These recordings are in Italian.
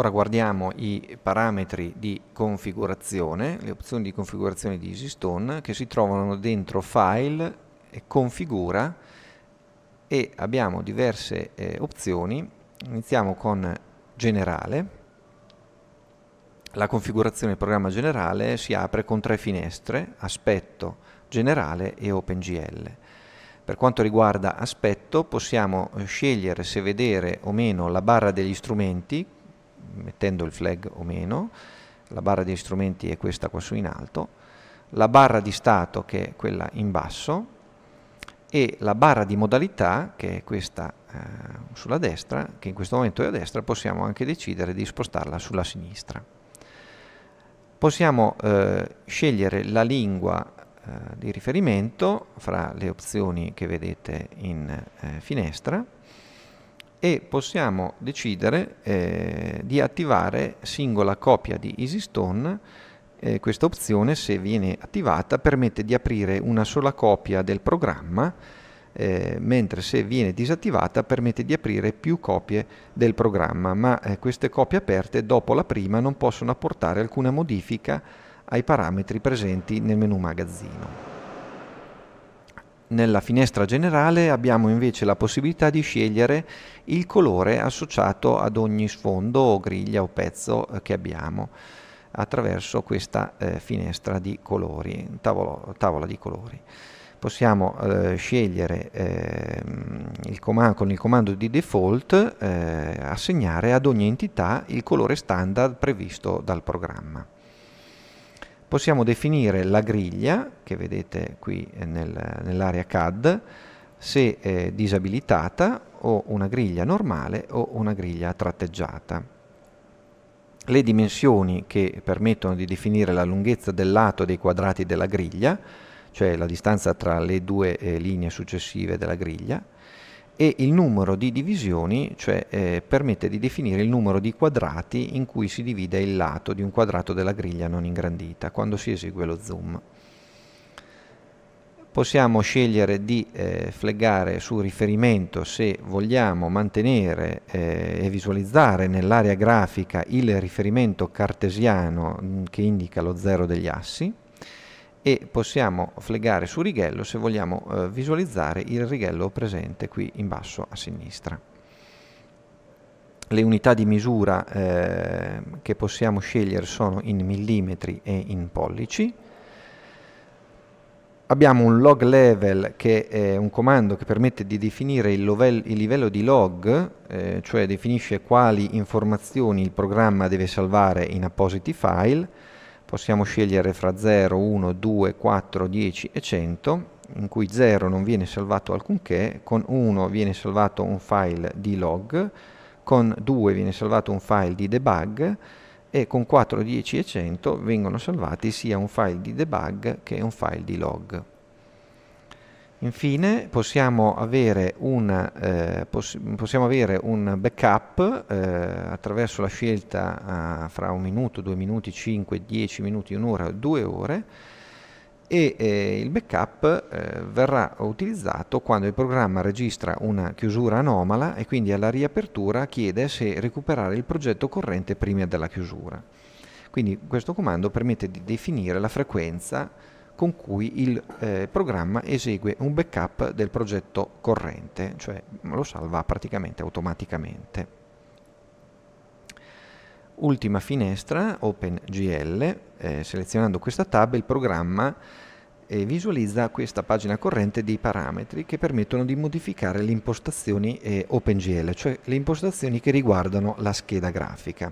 Ora guardiamo i parametri di configurazione, le opzioni di configurazione di EasyStone che si trovano dentro File e Configura e abbiamo diverse eh, opzioni. Iniziamo con Generale. La configurazione del programma generale si apre con tre finestre, Aspetto, Generale e OpenGL. Per quanto riguarda aspetto possiamo eh, scegliere se vedere o meno la barra degli strumenti mettendo il flag o meno, la barra di strumenti è questa qua su in alto, la barra di stato che è quella in basso e la barra di modalità che è questa eh, sulla destra, che in questo momento è a destra, possiamo anche decidere di spostarla sulla sinistra. Possiamo eh, scegliere la lingua eh, di riferimento fra le opzioni che vedete in eh, finestra e possiamo decidere eh, di attivare singola copia di EasyStone. Eh, questa opzione, se viene attivata, permette di aprire una sola copia del programma, eh, mentre se viene disattivata permette di aprire più copie del programma, ma eh, queste copie aperte dopo la prima non possono apportare alcuna modifica ai parametri presenti nel menu magazzino. Nella finestra generale abbiamo invece la possibilità di scegliere il colore associato ad ogni sfondo o griglia o pezzo eh, che abbiamo attraverso questa eh, finestra di colori, tavolo, tavola di colori. Possiamo eh, scegliere eh, il con il comando di default eh, assegnare ad ogni entità il colore standard previsto dal programma possiamo definire la griglia, che vedete qui eh, nel, nell'area CAD, se è disabilitata o una griglia normale o una griglia tratteggiata. Le dimensioni che permettono di definire la lunghezza del lato dei quadrati della griglia, cioè la distanza tra le due eh, linee successive della griglia, e il numero di divisioni, cioè eh, permette di definire il numero di quadrati in cui si divide il lato di un quadrato della griglia non ingrandita quando si esegue lo zoom. Possiamo scegliere di eh, fleggare su riferimento se vogliamo mantenere eh, e visualizzare nell'area grafica il riferimento cartesiano mh, mm, che indica lo zero degli assi, e possiamo flegare su righello se vogliamo eh, visualizzare il righello presente qui in basso a sinistra. Le unità di misura eh, che possiamo scegliere sono in millimetri e in pollici. Abbiamo un log level che è un comando che permette di definire il, lovel, il livello di log, eh, cioè definisce quali informazioni il programma deve salvare in appositi file, possiamo scegliere fra 0, 1, 2, 4, 10 e 100, in cui 0 non viene salvato alcunché, con 1 viene salvato un file di log, con 2 viene salvato un file di debug e con 4, 10 e 100 vengono salvati sia un file di debug che un file di log. Infine possiamo avere, una, eh, poss possiamo avere un backup eh, attraverso la scelta eh, fra un minuto, due minuti, cinque, dieci minuti, un'ora, due ore e eh, il backup eh, verrà utilizzato quando il programma registra una chiusura anomala e quindi alla riapertura chiede se recuperare il progetto corrente prima della chiusura. Quindi questo comando permette di definire la frequenza con cui il eh, programma esegue un backup del progetto corrente, cioè mm, lo salva praticamente automaticamente. Ultima finestra, OpenGL, eh, selezionando questa tab il programma eh, visualizza questa pagina corrente di parametri che permettono di modificare le impostazioni eh, OpenGL, cioè le impostazioni che riguardano la scheda grafica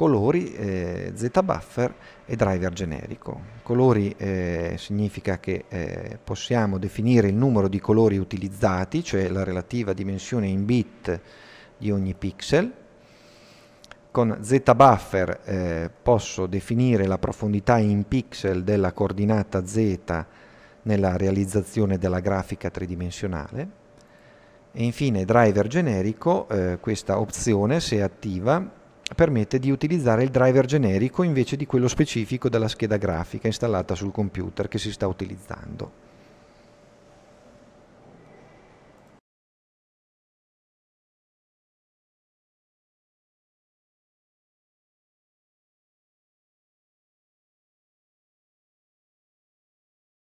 colori eh, z-buffer e driver generico. Colori eh, significa che eh, possiamo definire il numero di colori utilizzati, cioè la relativa dimensione in bit di ogni pixel. Con zbuffer eh, posso definire la profondità in pixel della coordinata z nella realizzazione della grafica tridimensionale. E infine driver generico, eh, questa opzione se attiva permette di utilizzare il driver generico invece di quello specifico della scheda grafica installata sul computer che si sta utilizzando.